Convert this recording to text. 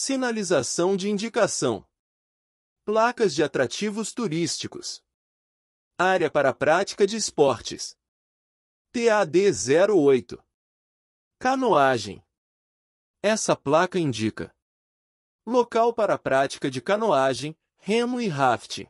Sinalização de indicação. Placas de atrativos turísticos. Área para prática de esportes. TAD 08. Canoagem. Essa placa indica local para prática de canoagem, remo e rafting.